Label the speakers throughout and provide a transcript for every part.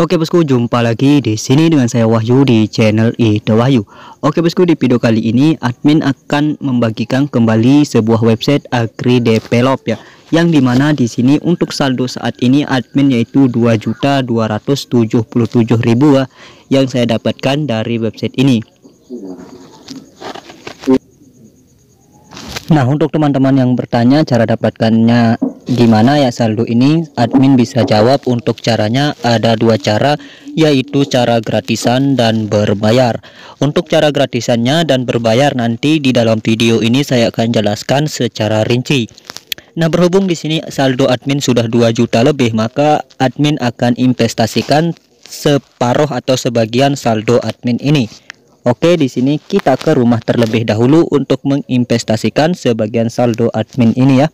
Speaker 1: Oke bosku, jumpa lagi di sini dengan saya Wahyu di channel Ida Wahyu. Oke bosku, di video kali ini admin akan membagikan kembali sebuah website Agri Develop ya. Yang dimana di sini untuk saldo saat ini admin yaitu 2.277.000 ya yang saya dapatkan dari website ini. Nah, untuk teman-teman yang bertanya cara dapatkannya Dimana ya saldo ini admin bisa jawab untuk caranya ada dua cara yaitu cara gratisan dan berbayar Untuk cara gratisannya dan berbayar nanti di dalam video ini saya akan jelaskan secara rinci Nah berhubung di sini saldo admin sudah 2 juta lebih maka admin akan investasikan separuh atau sebagian saldo admin ini Oke, di sini kita ke rumah terlebih dahulu untuk menginvestasikan sebagian saldo admin ini ya.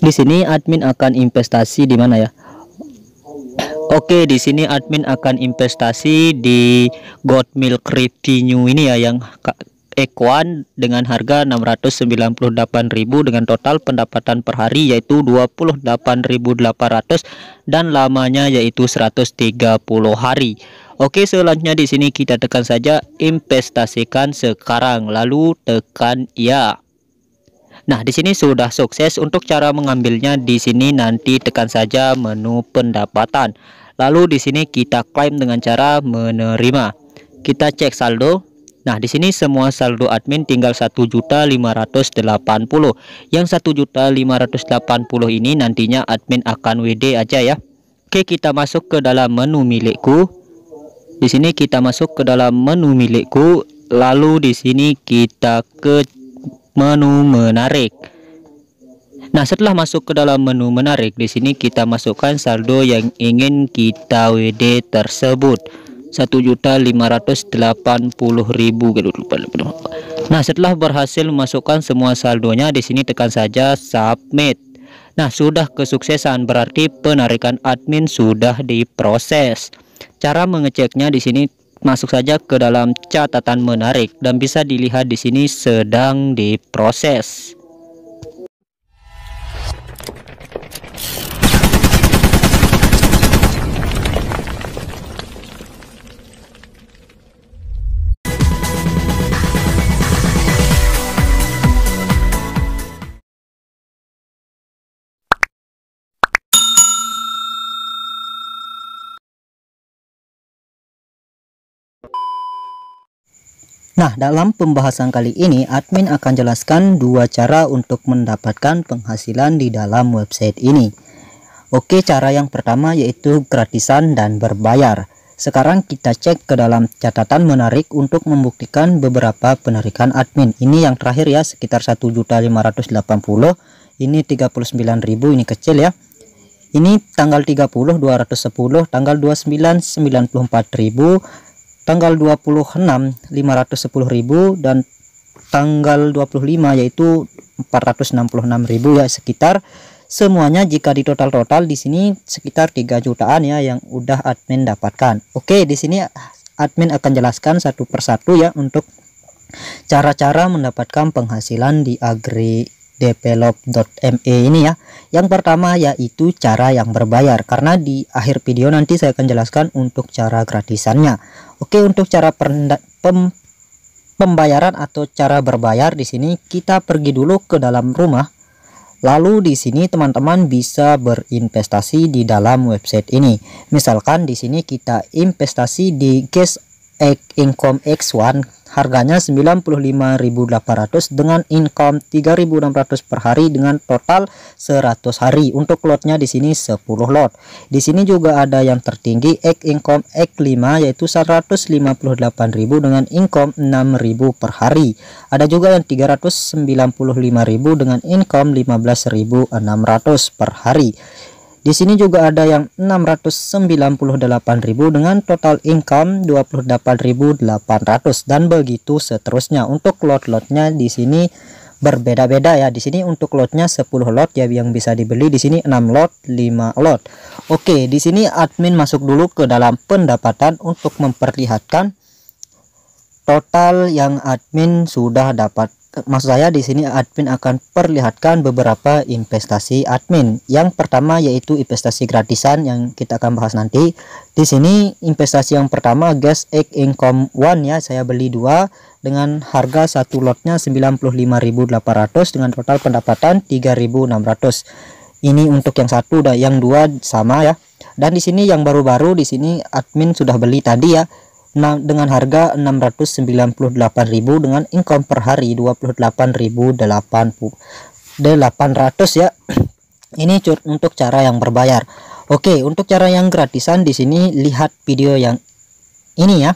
Speaker 1: Di sini admin akan investasi di mana ya? Oke, di sini admin akan investasi di God Milk Retinue ini ya yang Equan dengan harga 698.000 dengan total pendapatan per hari yaitu 28.800 dan lamanya yaitu 130 hari. Oke, selanjutnya di sini kita tekan saja investasikan sekarang lalu tekan ya. Nah, di sini sudah sukses untuk cara mengambilnya di sini nanti tekan saja menu pendapatan. Lalu di sini kita klaim dengan cara menerima. Kita cek saldo. Nah, di sini semua saldo admin tinggal 1.580. Yang 1.580 ini nantinya admin akan WD aja ya. Oke, kita masuk ke dalam menu milikku. Di sini kita masuk ke dalam menu milikku, lalu di sini kita ke menu menarik. Nah, setelah masuk ke dalam menu menarik, di sini kita masukkan saldo yang ingin kita WD tersebut. 1.580.000 Nah, setelah berhasil masukkan semua saldonya, di sini tekan saja submit. Nah, sudah kesuksesan berarti penarikan admin sudah diproses. Cara mengeceknya di sini masuk saja ke dalam catatan menarik dan bisa dilihat di sini sedang diproses. Nah, dalam pembahasan kali ini, admin akan jelaskan dua cara untuk mendapatkan penghasilan di dalam website ini. Oke, cara yang pertama yaitu gratisan dan berbayar. Sekarang kita cek ke dalam catatan menarik untuk membuktikan beberapa penarikan admin. Ini yang terakhir ya, sekitar 1.580. Ini 39.000, ini kecil ya. Ini tanggal 30 210, tanggal 29 94.000, tanggal 26 510.000 dan tanggal 25 yaitu 466.000 ya sekitar semuanya jika di total total di sini sekitar 3 jutaan ya yang udah admin dapatkan oke di sini admin akan jelaskan satu persatu ya untuk cara-cara mendapatkan penghasilan di agri develop.me ini ya yang pertama yaitu cara yang berbayar karena di akhir video nanti saya akan jelaskan untuk cara gratisannya Oke untuk cara pem pembayaran atau cara berbayar di sini kita pergi dulu ke dalam rumah Lalu di sini teman-teman bisa berinvestasi di dalam website ini. Misalkan di sini kita investasi di Cash Income X1 harganya 95.800 dengan income 3.600 per hari dengan total 100 hari untuk lotnya di sini 10 lot di sini juga ada yang tertinggi X income X5 yaitu 158.000 dengan income 6.000 per hari ada juga yang 395.000 dengan income 15.600 per hari di sini juga ada yang 698.000 dengan total income 28.800 dan begitu seterusnya. Untuk lot-lotnya di sini berbeda-beda ya. Di sini untuk lotnya 10 lot ya yang bisa dibeli di sini 6 lot, 5 lot. Oke, di sini admin masuk dulu ke dalam pendapatan untuk memperlihatkan total yang admin sudah dapat maksud saya di sini admin akan perlihatkan beberapa investasi admin. Yang pertama yaitu investasi gratisan yang kita akan bahas nanti. Di sini investasi yang pertama gas egg income one ya, saya beli dua dengan harga satu lotnya 95.800 dengan total pendapatan 3.600. Ini untuk yang satu dan yang dua sama ya. Dan di sini yang baru-baru di sini admin sudah beli tadi ya Nah, dengan harga 698.000 dengan income per hari 28.800 ya. Ini untuk cara yang berbayar. Oke, untuk cara yang gratisan di sini lihat video yang ini ya.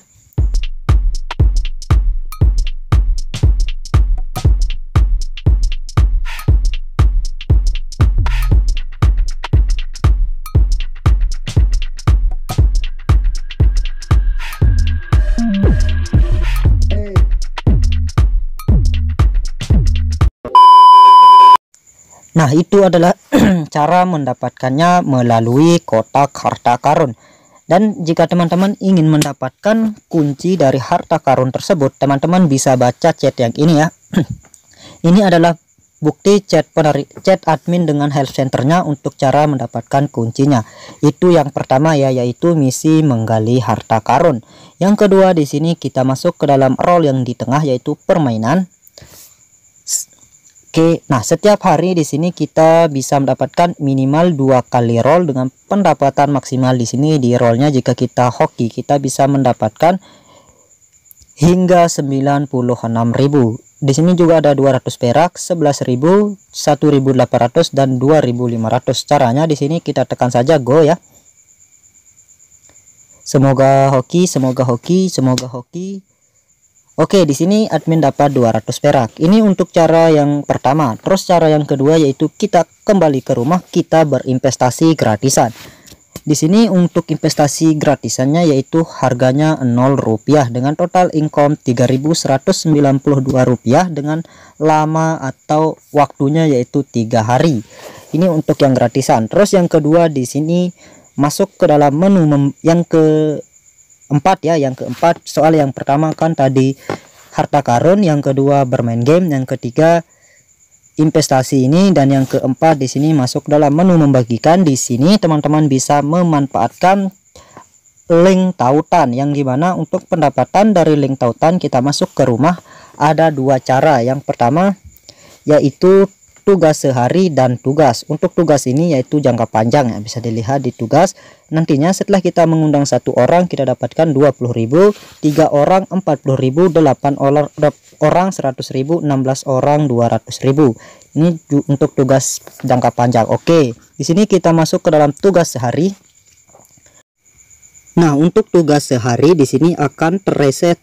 Speaker 1: Nah, itu adalah cara mendapatkannya melalui kotak harta karun. Dan jika teman-teman ingin mendapatkan kunci dari harta karun tersebut, teman-teman bisa baca chat yang ini ya. ini adalah bukti chat penari chat admin dengan health centernya untuk cara mendapatkan kuncinya itu yang pertama ya yaitu misi menggali harta karun yang kedua di sini kita masuk ke dalam role yang di tengah yaitu permainan Oke, nah setiap hari di sini kita bisa mendapatkan minimal dua kali roll dengan pendapatan maksimal di sini di rollnya jika kita hoki kita bisa mendapatkan hingga 96.000. Di sini juga ada 200 perak, 11.000, 1.800 dan 2.500. Caranya di sini kita tekan saja go ya. Semoga hoki, semoga hoki, semoga hoki. Oke, di sini admin dapat 200 perak. Ini untuk cara yang pertama. Terus cara yang kedua yaitu kita kembali ke rumah, kita berinvestasi gratisan. Di sini untuk investasi gratisannya yaitu harganya 0 rupiah dengan total income 3.192 rupiah dengan lama atau waktunya yaitu tiga hari. Ini untuk yang gratisan. Terus yang kedua di sini masuk ke dalam menu yang ke empat ya yang keempat soal yang pertama kan tadi harta karun yang kedua bermain game yang ketiga investasi ini dan yang keempat di sini masuk dalam menu membagikan di sini teman-teman bisa memanfaatkan link tautan yang dimana untuk pendapatan dari link tautan kita masuk ke rumah ada dua cara yang pertama yaitu tugas sehari dan tugas. Untuk tugas ini yaitu jangka panjang ya, bisa dilihat di tugas. Nantinya setelah kita mengundang satu orang kita dapatkan 20.000, tiga orang 40.000, 8 orang orang 100.000, 16 orang 200.000. Ini untuk tugas jangka panjang. Oke, di sini kita masuk ke dalam tugas sehari. Nah, untuk tugas sehari di sini akan terreset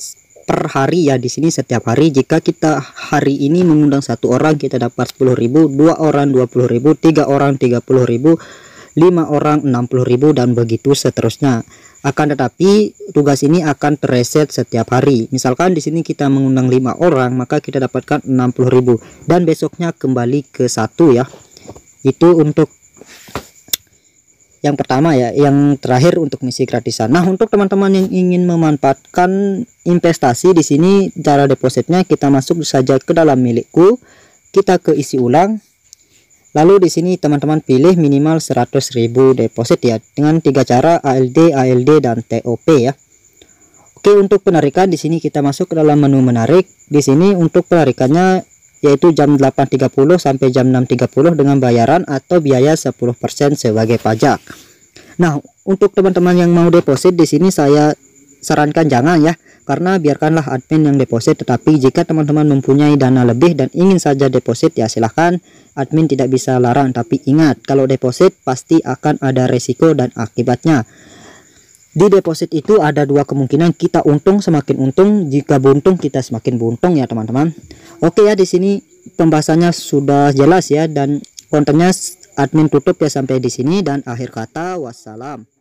Speaker 1: per hari ya di sini setiap hari jika kita hari ini mengundang satu orang kita dapat 10.000 dua orang 20.000 tiga orang 30.000 5 orang 60.000 dan begitu seterusnya akan tetapi tugas ini akan tereset setiap hari misalkan di sini kita mengundang lima orang maka kita dapatkan 60.000 dan besoknya kembali ke satu ya itu untuk yang pertama ya yang terakhir untuk misi gratisan nah untuk teman-teman yang ingin memanfaatkan investasi di sini cara depositnya kita masuk saja ke dalam milikku kita ke isi ulang lalu di sini teman-teman pilih minimal 100.000 deposit ya dengan tiga cara ALD ALD dan TOP ya Oke untuk penarikan di sini kita masuk ke dalam menu menarik di sini untuk penarikannya yaitu jam 8.30 sampai jam 6.30 dengan bayaran atau biaya 10% sebagai pajak. Nah, untuk teman-teman yang mau deposit di sini saya sarankan jangan ya, karena biarkanlah admin yang deposit tetapi jika teman-teman mempunyai dana lebih dan ingin saja deposit ya silahkan admin tidak bisa larang tapi ingat kalau deposit pasti akan ada resiko dan akibatnya di deposit itu ada dua kemungkinan kita untung semakin untung jika buntung kita semakin buntung ya teman-teman oke ya di sini pembahasannya sudah jelas ya dan kontennya admin tutup ya sampai di sini dan akhir kata wassalam